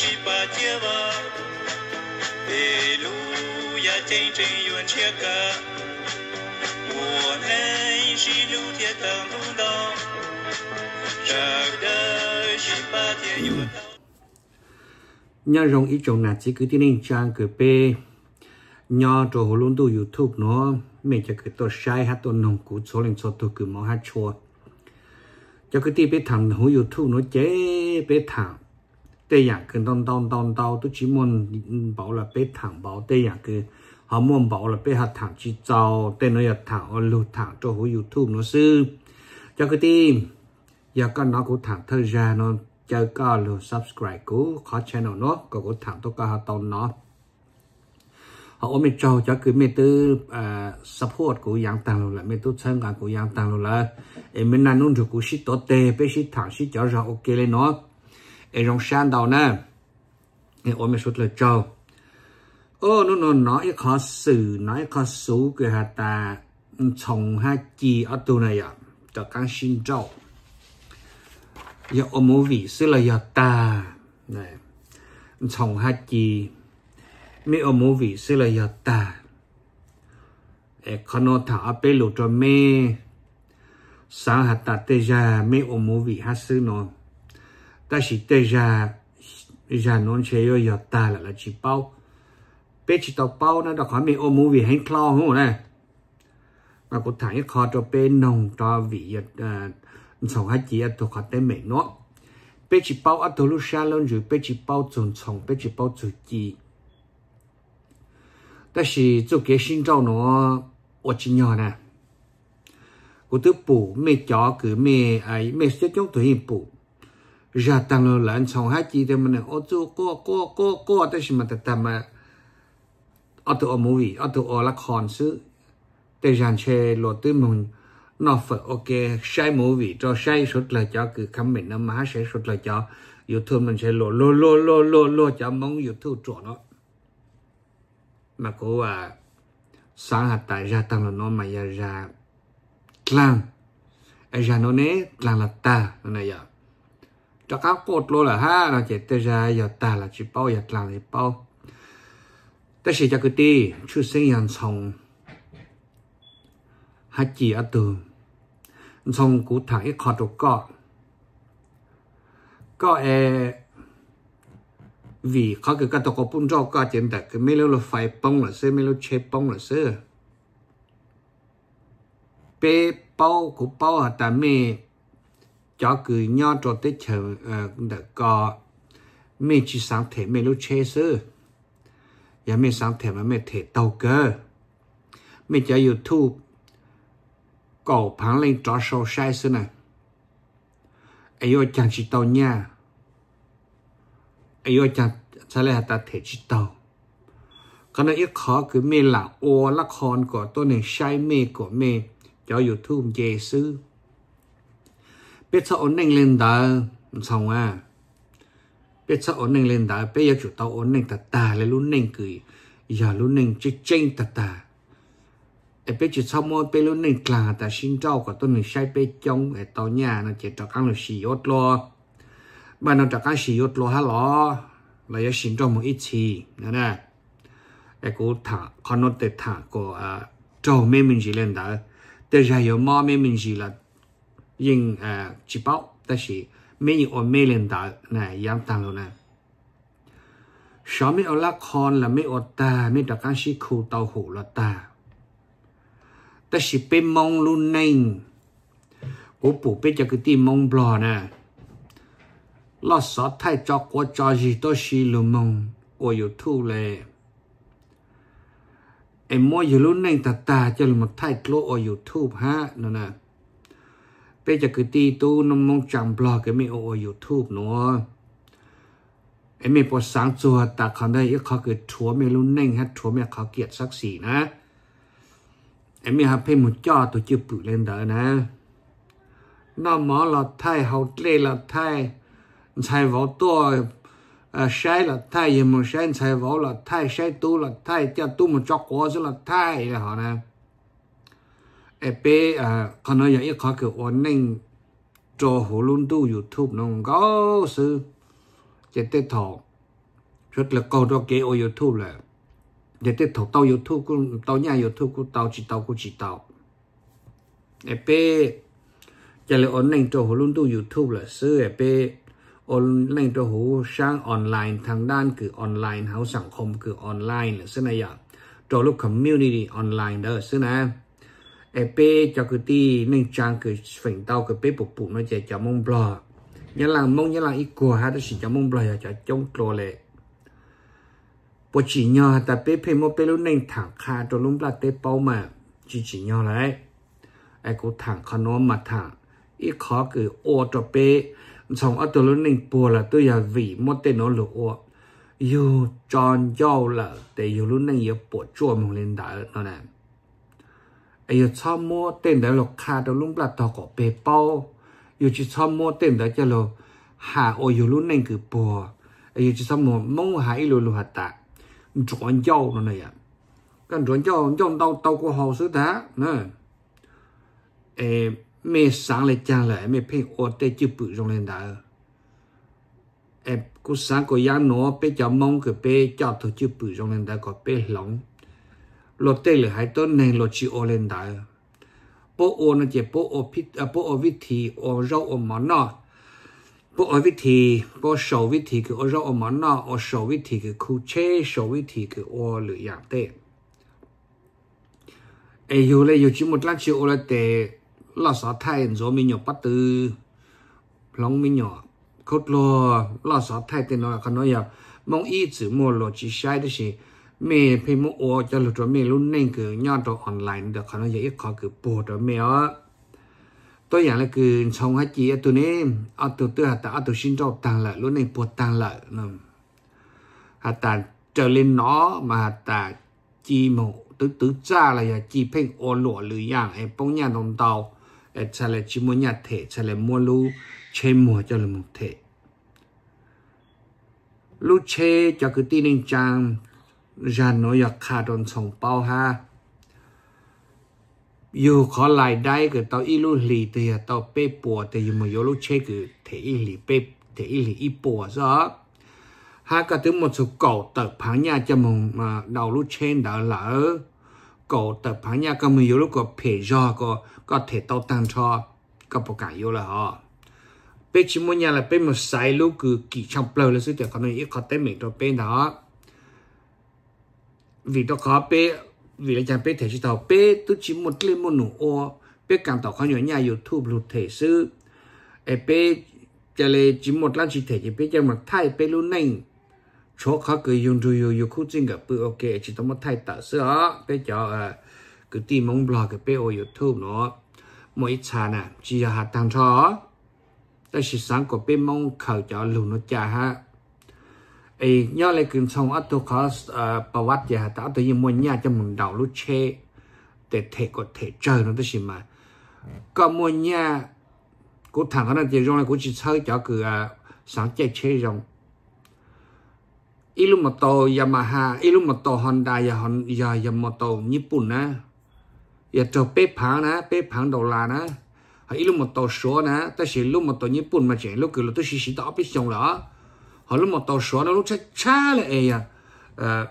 Shipatia Nhà rồng ý chồng là chỉ cứ tin lên trang cửa p Nhà trò hồ luôn tu YouTube nó Mình chỉ cứ tổ sai hát tổ nồng cú số lên số tổ cứ mong hát chua Cho cứ tí bê thẳng hồ YouTube nó chế bê thẳng tây giả cứ đong đong đong tao tôi chỉ muốn bảo là bé thằng bảo tây giả cứ họ muốn bảo là bé học thằng chỉ giàu tên nó hạt thẳng lụt thẳng cho hồi youtube nó sư cho cái tim giờ con nó cũng thằng thời gian nó chơi có lượt subscribe của khó channel nó có cũng thẳng tôi có hạt tôn nó họ ôm mình cho cho cứ mình tư à, support của yang tàng là mình tư chân cả của yang tàng là em mình là nôn được của shit tốt tê, bé shit thẳng shit cho ra ok lên nó để rong san đầu nè nên ôm mình xuất lời trâu ô nó nó nói khó xử nói khó xú cái hạt ta chồng hai chi ở tu này à cho các sinh trâu giờ ôm mô vị sư là giờ ta này chồng hai chi mi ôm mô vị sư là giờ ta con nó thả bê lụt cho me sáng hạt ta tê ra mi ôm mô vị hát sư nó non yo na na, mi 但是对呀，呀，侬些要要大了了去包，别去到包呢，到后面我们为很老好呢。mà cũng thẳng khó cho bé nông cho vị sống hai chị tôi khó tới mẹ nó bé chỉ bao ở tôi lúc xa lên rồi bé chỉ bao trồng trồng bé chỉ bao chủ chị 但是做给新招呢，我只 nhỏ nè，我都补没教给没哎没学教对应补。ra tăng lên là anh chồng hai chị thì mình ô chú cô cô cô cô tới gì mà ta ta mà ở tụ ở movie ở tụ ở là con sự để dàn xe lộ tư mình nó phải ok sai movie cho sai sốt là cho cứ khám bệnh nó má sẽ sốt là cho youtube mình sẽ lộ lộ lộ lộ lộ lộ cho mong youtube chỗ nó mà cô à sáng hạt tại ra tăng là nó mà ra ra tlang ai ra nó nè tlang là ta nó này vậy cho các cột lô là ha là chỉ tê ra giờ ta là chỉ bao giờ là để bao tê sĩ cái tì chú sinh nhân sòng hai chỉ ở từ sòng cú thẳng ít khó được có có e vì khó cái cái tàu có bún rau có chuyện đặc cái mấy lâu là phải bông là xí mấy lâu chế bông là xí bé bao của bao à ta mẹ cho cứ nhau cho tới chờ ờ, đã có mẹ chỉ sáng thể mẹ lúc chê sư và dạ, mẹ sáng thể mà mẹ thể tàu cơ mẹ cho youtube cổ phán lên cho sâu sai sư này ai ôi chẳng chỉ tàu nha ấy ôi chẳng sao lại ta thể chỉ tàu còn nó ít khó cứ mẹ là ô là con của tôi này sai mẹ của mẹ cho youtube dễ sư 别吃安宁领导 xong à biết sao ổn định lên đã bây giờ chủ tàu ổn định tạt tà luôn nên cười giờ luôn nên chỉ tranh tạt tà để bây giờ sau mỗi bây luôn nên là ta xin trao của tôi mình sai bây trong để tàu nhà nó chỉ cho các người xì ốt lo mà nó cho các xì ốt hả lo là giờ xin trao một ít gì nè để cô thả con nó để thả của à, trâu mấy mình gì lên đã để ra giờ mò mấy mình gì là ยิงเอ่อจีบเอาแต่สิไม่ยิงอ่อนไม่เล่นตาเนี่ยยังตั้งอยู่นะ ชอบไม่เอาละครละไม่เอดตาไม่ต้องการสิคู่ต่อหูละตา แต่สิเป็นมองลุ่นในกูปู่เป็นจะกูตีมองบลอนะลอสอดไทยจอกกูจอดีตสิลุ่มมองกูอยู่ทุเลไอ้โมยลุ่นในตาตาจะลุ่มไทยกลัวอยู่ฮะนั่นนะปจะคือตีตู้นมงจำปลอกไม่โอยูทูบหนาะเอไมปวดสังจัวตาเขาได้ยึเขาเกิดถั่วไม่รู้เน่งฮะถั่วเมเขาเกียดสักสี่นะไอไม่ฮะเพ่หมุดจ่อตัวจืดปุ๋ยเลนเดอรนะน้องหมอหลอดไทเขาเล่หลอดไทใช้วอลตัวใช้หลอดไทยยังไม่ใช้ใช้วอลหลอดไทใช้ตู้หลอดไทจะตู้มันจอกวอลสหลอดไทเลหรอนะ bé à còn nói vậy khó kiểu ổn định cho hồ luôn tu youtube nó có sư chỉ tết thọ rất là câu đó kế ở youtube là chỉ tết thọ tao youtube cũng tao nhà youtube cũng tao chỉ tao cũng chỉ tao bé chỉ là ổn cho hồ luôn tu youtube là sư bé ổn định cho hồ sang online thằng đan cứ online hảo sản không cứ online là sư này vậy cho community online đó sư này ai cho cái ti nên trang cái phình tao cái bé bụng bụng nó chạy cho mông bò nhớ là mông nhớ là ít của hai đứa chỉ cho mông bò cho trong trò lệ bộ chỉ nhờ ta bé phê mô bé lúc nên thẳng kha cho lúc là tế bao mà chỉ chỉ nhờ lại ai cũng thẳng khá nó mà thẳng ít khó cứ ô cho bé xong ở tôi lúc nên bùa là tôi là vì mô tế nó lục ô yêu tròn dâu là để yêu lúc nên yêu bộ chua mông lên đã nó nè ai yêu cho mua tiền đấy lộc khá đâu lúc là tàu có bề bao yêu chỉ cho mua tiền đấy cho lo hà ô yêu lúc này cứ bỏ ai yêu cho mua mong hà yêu lúc hạt tạ chuẩn giàu nó này à cần chuẩn giàu trong tao tao có hồ sứ đá nè em mẹ sáng lại chàng lại mẹ phê ô tê chưa bự trong lên đá em cô sáng cô giang nó bé cho mông cái bê cho thôi chưa bự trong lên đá có bê lỏng lo te le hai to nei lo chi o len da po o na je po o pit po o vi thi o rau o ma na po o vi thi po shau vi thi ke o rau o ma na o shau vi thi ke khu che shau vi thi ke o lu ya te e yo le yo chi một lan chi o le te la sa thai zo mi nyo pat tu long mi nyo khot lo la sa thai te no ka no mong y chữ mo lo chi sai de shi mẹ phải mua ô cho lúc đó mẹ luôn nên cứ nhon đồ online được khả năng dễ khó cứ bù đó mẹ á tôi dạng là cứ trong hai chị tôi nè ở tôi tôi hạt ta ở tôi xin cho tăng lợi luôn nên bù tăng lợi, nè hạt ta trở lên nó mà hạt ta chi một tứ tứ cha là giờ chi phanh ô lụa lưỡi dạng em bông nhà đồng tàu em trả lại chỉ mua nhà thể trả lại mua lu chơi mua cho là một thể lu chơi cho cứ tin nên trang ra nội giặc khá đồn sòng bao ha dù có lại đây cái tao ít lúc lì thì à, tao bê bùa thì dù mà dù lúc chơi cứ thế ít lì bê thế ít lì ít bùa đó ha cả thứ một số cổ tập phán nhà cho mình mà đầu lúc trên đó lỡ, cổ tập phán nhà cái mình dù lúc có phê do có có thể tao tăng cho có bộ cả yêu là họ bê chỉ muốn nhà là bê một sai lúc cứ kỳ trong pleu là sự việc có nên ít có tên mình cho bên đó vì tôi khó bé vì là chẳng bé thể chỉ thảo bé tôi chỉ một lên một nụ ô bé cảm tỏ khó nhỏ nhà youtube lụt thể sư e bé chả lẽ chỉ một lan chỉ thể chỉ bé chẳng một thay bé luôn nành chỗ khó cứ dùng rồi dùng dùng khu trình gặp bự ok chỉ tao một thay tạo sữa bé ờ, cho ờ, cứ tìm mong blog cái ô youtube nó mỗi cha nè chỉ là hạt thằng cho đó là sáng của bé mong khởi cho lùn nó chả ha ấy nhớ lại kinh xong ở tôi có bảo vật gì hả tao tự nhiên nhà cho mình đào lối che để thể có thể chơi nó tới gì mà có muốn nhà của thằng đó là chỉ rong là của chỉ chơi cho cứ sáng chơi chơi rong Ilumoto Yamaha Ilumoto Honda và Hon và Yamamoto Nhật Bản á và cho bé phẳng á bé phẳng đô la á hay Ilumoto số á ta sẽ Ilumoto Nhật Bản mà chạy lúc cứ lúc tôi xí xí đó biết xong rồi họ lúc mà tàu số nó lúc chắc cha là à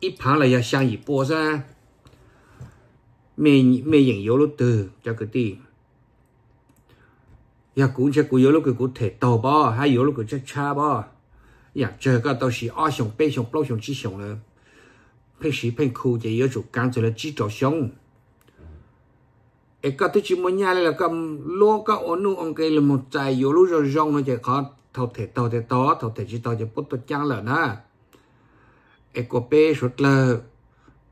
ít phá là ya sang ít bỏ ra mình mình nhận yếu lúc từ cho cái gì ya cũng chắc cũng yếu lúc cái cụ thể tàu bò hay yếu lúc cái chắc bò ya chờ cái tàu sĩ ở xuống bê xuống bao xuống chỉ xuống nữa phải sĩ phải khu chỉ yếu chỗ cán rồi chỉ trò xuống cái cái tôi chỉ muốn nhà là cầm lúa cái ổn nuông cái là một trái yếu lúc rồi rong nó chỉ khó thâu thể tàu thể to thọ thể chỉ tàu chỉ bút tôi chăng lợn ha eco pe sốt lờ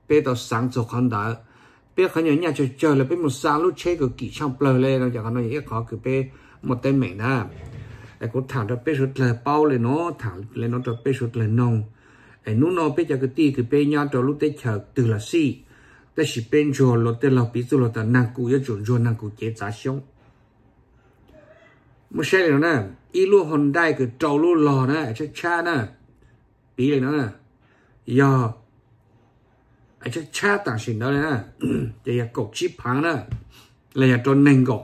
pe tàu sáng cho con đỡ, pe khán nhà nhà cho chờ là pe một sáng lúc chế cái kỹ trong lờ lên nó chẳng có nói gì khó cứ pe một tên mẹ na ai cũng thẳng ra pe sốt lờ bao lên nó thẳng lên nó cho pe sốt lờ nông ai nút nó pe cho cái ti cái pe nhà cho lúc tết chờ từ là si tết chỉ bên chùa lúc tết là bí dụ là ta năng cụ cho chuẩn rồi nàng cụ chế giá sống một xe này nè y lu hòn đai cái trâu lu lò nè chắc cha nè bí này nó nè giờ ai chắc cha tàng xin đó nè giờ là cột chip hàng nè là giờ trôn nền cột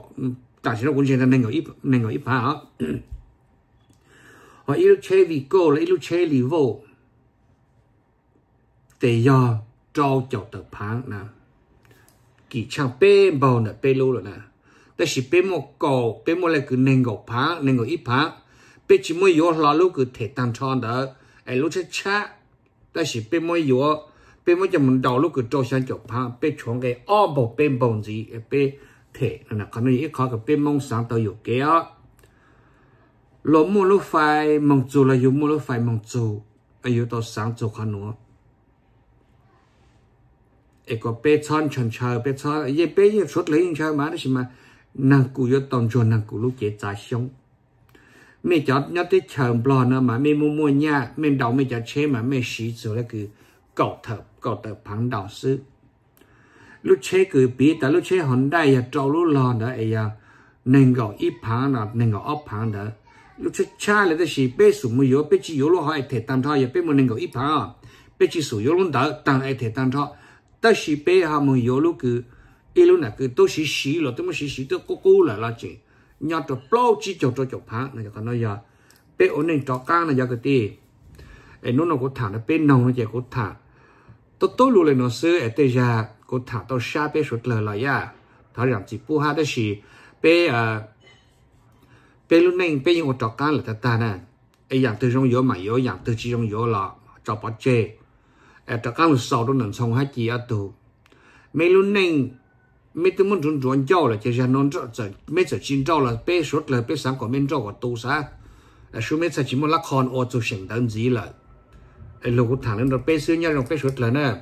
tàng xin nó cũng xin là nền cột ít nền cột ít hàng hả? và ít chế vì cô là ít chế lý vô để giờ trâu chọc tập hàng nè kỹ chàng bê bầu nè bê lu rồi nè แต่สิเป็นโมกอเป็นโมอะไรคือเนงกพาเนงกอีพาเป็นชิมวยอลาลูกคือเทตันชอนเด้อไอ้ลูกช้าช้าแต่สิเป็นมวยอเป็นมวยจะมันดาวลูกคือโจชันจบพาเป็นชงไก่อ้อบอกเป็นบงจีเป็นเทนั่นนะคนนี้อีกข้อกับเป็นมงสังตัวอยู่เกี้ยลมมูลไฟมงจูเลยอยู่มูลไฟมงจูอายุตัวสังจูขนัวเอกเปชอนชนเชอเปชอนเย่เปยสุดเลยยิ่งเชอมาได้ใช่ไหม năng cụ yo tòng cho năng cụ lúc chế tài sống mẹ cho nhớ tới chồng bò nữa mà mẹ mua mua nhà mẹ đầu mẹ cho chế mà mẹ sĩ rồi là cứ cậu thợ cậu thợ phẳng đạo sư lúc chế cứ bị ta lúc chế hòn đại ya à, trâu lúc lò nữa ấy ya à, nên gọi ít phẳng là nên gọi ốc phẳng nữa lúc chế cha là cái gì bé sủng mua yo bé chỉ yo lúc hỏi thể tam thọ, ya bé mua nên gọi ít à, bé chỉ sủng yo lúc đó tăng ai thể tam thọ. ta sĩ bé họ mua yo lúc cứ ít lúc nào cứ tôi xí xí rồi tôi mới xí xí tôi cố cố là là chị nhờ cho bao chỉ cho cho chụp phá này còn nói giờ bé ổn định cho cang này giờ cái gì em nó nó có thả nó bé nông nó chỉ có thả tôi tôi luôn là nó xưa ở tây gia có thả tôi xa bé sụt lờ lại ya thả rằng chỉ bu ha đó xí bé à bé lúc này bé những cái cho là ta ta nè ấy dạng từ trong gió mà gió dạng từ chỉ trong gió là cho bỏ chê ở cho cang sau đó xong hai chị ở tù mấy lúc này 没得么种宗教了，就是侬只在没在今朝了，别说了，别三国明朝个多少，哎，说没在只么拉克我欧洲神等几了，哎，如果谈论侬别说伢人，别说了呢。